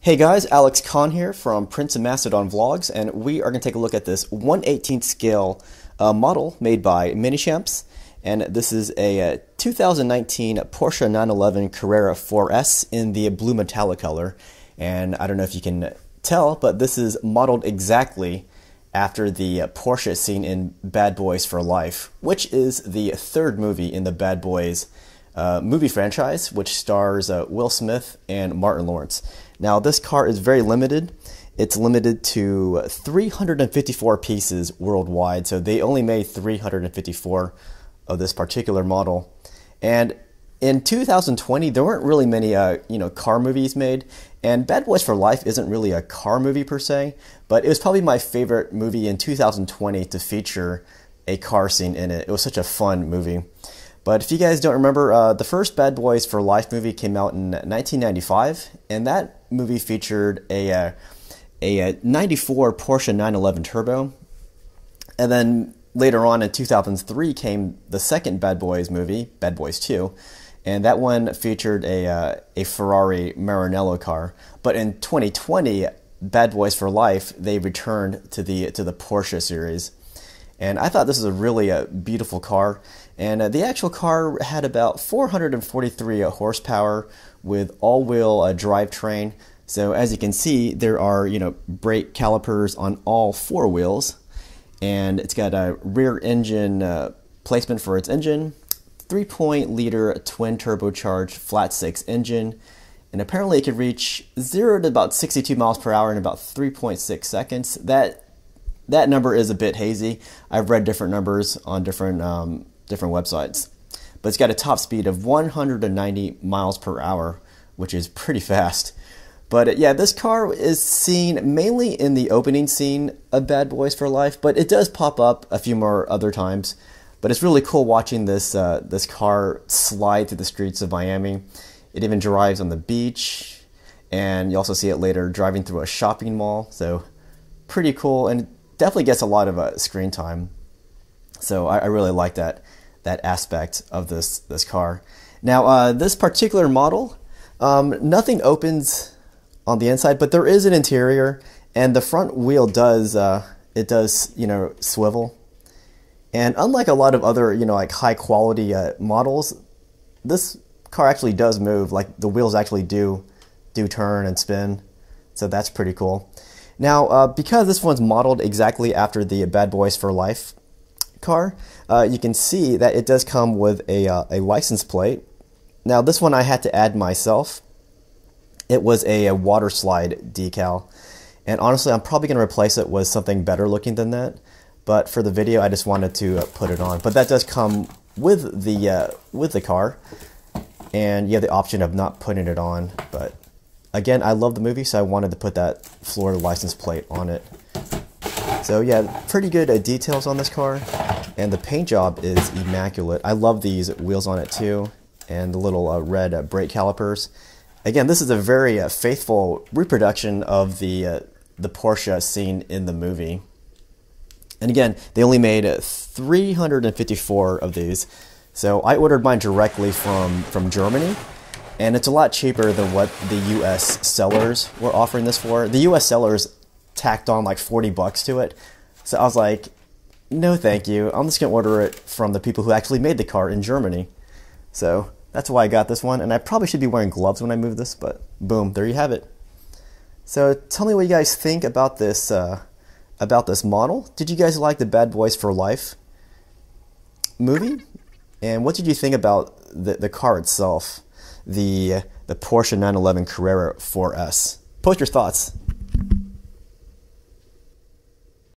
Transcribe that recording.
Hey guys, Alex Kahn here from Prince of Mastodon Vlogs, and we are going to take a look at this 118th scale uh, model made by Minichamps. And this is a uh, 2019 Porsche 911 Carrera 4S in the blue metallic color. And I don't know if you can tell, but this is modeled exactly after the uh, Porsche seen in Bad Boys for Life, which is the third movie in the Bad Boys uh, movie franchise, which stars uh, Will Smith and Martin Lawrence. Now, this car is very limited. It's limited to 354 pieces worldwide, so they only made 354 of this particular model. And in 2020, there weren't really many, uh, you know, car movies made, and Bad Boys for Life isn't really a car movie per se, but it was probably my favorite movie in 2020 to feature a car scene in it. It was such a fun movie. But if you guys don't remember, uh, the first Bad Boys for Life movie came out in 1995, and that movie featured a uh, a uh, 94 Porsche 911 Turbo. And then later on in 2003 came the second Bad Boys movie, Bad Boys 2, and that one featured a uh, a Ferrari Maranello car. But in 2020, Bad Boys for Life, they returned to the to the Porsche series. And I thought this was a really uh, beautiful car. And uh, the actual car had about 443 uh, horsepower with all-wheel uh, drivetrain. So as you can see, there are you know brake calipers on all four wheels, and it's got a rear engine uh, placement for its engine, 3.0 liter twin turbocharged flat six engine, and apparently it could reach zero to about 62 miles per hour in about 3.6 seconds. That that number is a bit hazy. I've read different numbers on different um, different websites, but it's got a top speed of 190 miles per hour, which is pretty fast. But uh, yeah, this car is seen mainly in the opening scene of Bad Boys for Life, but it does pop up a few more other times. But it's really cool watching this uh, this car slide through the streets of Miami. It even drives on the beach, and you also see it later driving through a shopping mall. So pretty cool, and definitely gets a lot of uh, screen time. So I, I, really like that that aspect of this this car. Now uh, this particular model, um, nothing opens on the inside, but there is an interior, and the front wheel does uh, it does you know swivel. And unlike a lot of other you know like high quality uh, models, this car actually does move. Like the wheels actually do do turn and spin, so that's pretty cool. Now, uh, because this one's modeled exactly after the Bad Boys for Life car, uh, you can see that it does come with a, uh, a license plate. Now, this one I had to add myself. It was a, a water slide decal. And honestly, I'm probably going to replace it with something better looking than that. But for the video, I just wanted to uh, put it on. But that does come with the, uh, with the car. And you have the option of not putting it on, but again, I love the movie, so I wanted to put that Florida license plate on it. So yeah, pretty good uh, details on this car, and the paint job is immaculate. I love these wheels on it too, and the little uh, red uh, brake calipers. Again, this is a very uh, faithful reproduction of the uh, the Porsche seen in the movie. And again, they only made uh, 354 of these, so I ordered mine directly from from Germany and it's a lot cheaper than what the U.S. sellers were offering this for. The U.S. sellers tacked on like forty bucks to it, so I was like, no, thank you. I'm just gonna order it from the people who actually made the car in Germany. So that's why I got this one, and I probably should be wearing gloves when I move this, but boom, there you have it. So tell me what you guys think about this uh, about this model. Did you guys like the Bad Boys for Life movie? And what did you think about the, the car itself? the, the Porsche 911 Carrera 4S. Post your thoughts.